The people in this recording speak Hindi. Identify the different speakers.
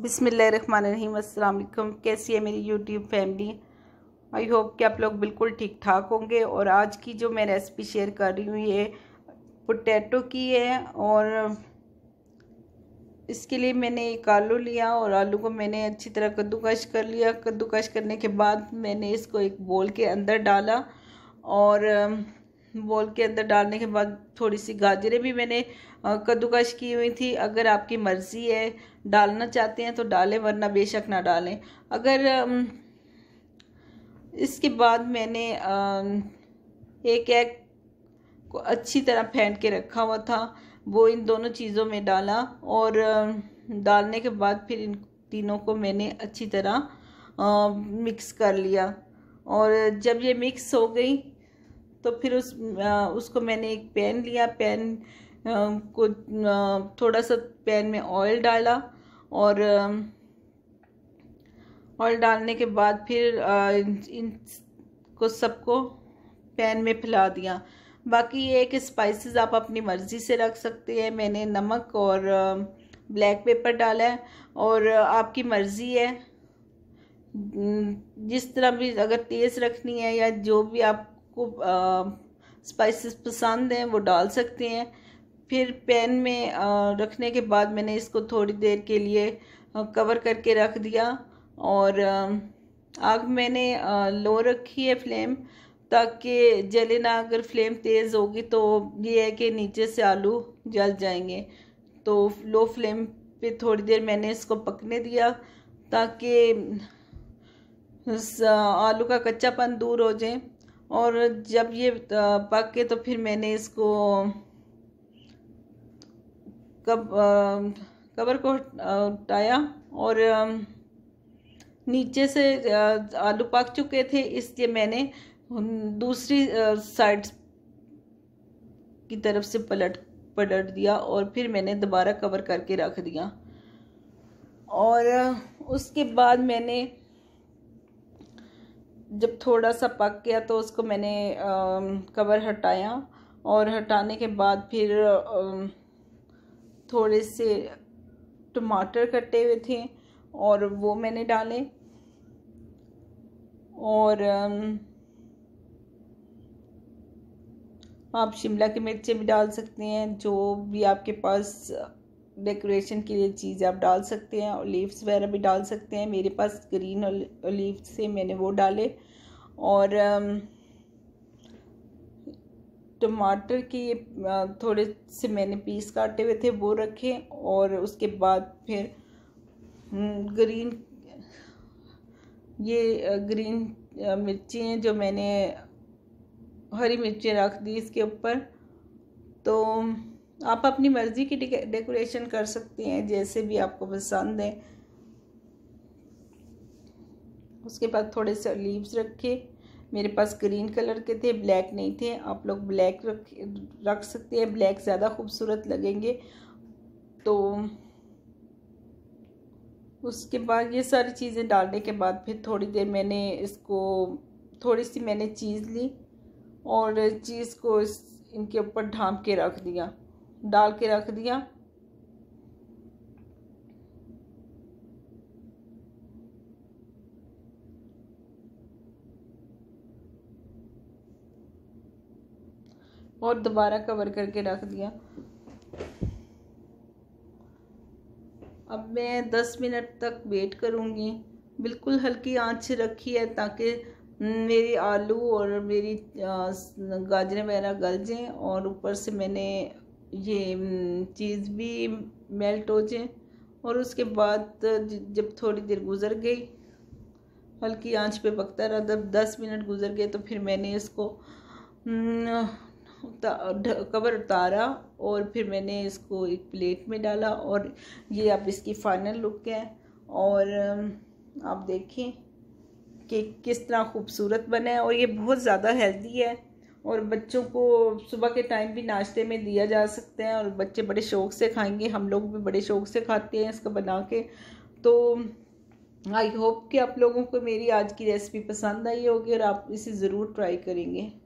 Speaker 1: बिसमीम अल्लाम कैसी है मेरी यूट्यूब फैमिली आई होप कि आप लोग बिल्कुल ठीक ठाक होंगे और आज की जो मैं रेसिपी शेयर कर रही हूँ ये पोटैटो की है और इसके लिए मैंने एक आलू लिया और आलू को मैंने अच्छी तरह कद्दूकश कर लिया कद्दूकश करने के बाद मैंने इसको एक बोल के अंदर डाला और बॉल के अंदर डालने के बाद थोड़ी सी गाजरें भी मैंने कद्दूकश की हुई थी अगर आपकी मर्ज़ी है डालना चाहते हैं तो डालें वरना बेशक ना डालें अगर इसके बाद मैंने एक एग को अच्छी तरह फेंट के रखा हुआ था वो इन दोनों चीज़ों में डाला और डालने के बाद फिर इन तीनों को मैंने अच्छी तरह मिक्स कर लिया और जब ये मिक्स हो गई तो फिर उस उसको मैंने एक पैन लिया पैन को थोड़ा सा पैन में ऑयल डाला और ऑयल डालने के बाद फिर इन को सबको पैन में फैला दिया बाकी ये कि स्पाइसेस आप अपनी मर्ज़ी से रख सकते हैं मैंने नमक और ब्लैक पेपर डाला है और आपकी मर्ज़ी है जिस तरह भी अगर तेज़ रखनी है या जो भी आप आपको स्पाइसेस पसंद हैं वो डाल सकते हैं फिर पैन में रखने के बाद मैंने इसको थोड़ी देर के लिए कवर करके रख दिया और आग मैंने लो रखी है फ्लेम ताकि जले ना अगर फ्लेम तेज़ होगी तो ये है कि नीचे से आलू जल जाएंगे तो लो फ्लेम पे थोड़ी देर मैंने इसको पकने दिया ताकि आलू का कच्चापन दूर हो जाए और जब ये पक के तो फिर मैंने इसको कब कवर को हटाया और नीचे से आलू पक चुके थे इसलिए मैंने दूसरी साइड की तरफ से पलट पलट दिया और फिर मैंने दोबारा कवर करके रख दिया और उसके बाद मैंने जब थोड़ा सा पक गया तो उसको मैंने कवर हटाया और हटाने के बाद फिर थोड़े से टमाटर कटे हुए थे और वो मैंने डाले और आप शिमला की मिर्चें भी डाल सकते हैं जो भी आपके पास डेकोरेशन के लिए चीज़ आप डाल सकते हैं ओलीव्स वगैरह भी डाल सकते हैं मेरे पास ग्रीन ओलीव से मैंने वो डाले और um, टमाटर के थोड़े से मैंने पीस काटे हुए थे वो रखे और उसके बाद फिर ग्रीन हम्म, ये ग्रीन मिर्ची हैं जो मैंने हरी मिर्ची रख दी इसके ऊपर तो आप अपनी मर्ज़ी की डेकोरेशन कर सकती हैं जैसे भी आपको पसंद है उसके बाद थोड़े से लीव्स रखे मेरे पास ग्रीन कलर के थे ब्लैक नहीं थे आप लोग ब्लैक रख रख सकते हैं ब्लैक ज़्यादा खूबसूरत लगेंगे तो उसके बाद ये सारी चीज़ें डालने के बाद फिर थोड़ी देर मैंने इसको थोड़ी सी मैंने चीज़ ली और चीज़ को इस इनके ऊपर ढाँप के रख दिया डाल के रख दिया और दोबारा कवर करके रख दिया अब मैं दस मिनट तक वेट करूँगी बिल्कुल हल्की आंच रखी है ताकि मेरे आलू और मेरी गाजरें वगैरह गल जाएँ और ऊपर से मैंने ये हम्म, चीज़ भी मेल्ट हो जाए और उसके बाद जब थोड़ी देर गुज़र गई हल्की आंच पे पकता रहा जब दस मिनट गुज़र गए तो फिर मैंने इसको हम्म, कवर उतारा और फिर मैंने इसको एक प्लेट में डाला और ये अब इसकी फाइनल लुक है और आप देखें कि किस तरह खूबसूरत बना है और ये बहुत ज़्यादा हेल्दी है और बच्चों को सुबह के टाइम भी नाश्ते में दिया जा सकते हैं और बच्चे बड़े शौक़ से खाएंगे हम लोग भी बड़े शौक़ से खाते हैं इसको बना के तो आई होप कि आप लोगों को मेरी आज की रेसिपी पसंद आई होगी और आप इसे ज़रूर ट्राई करेंगे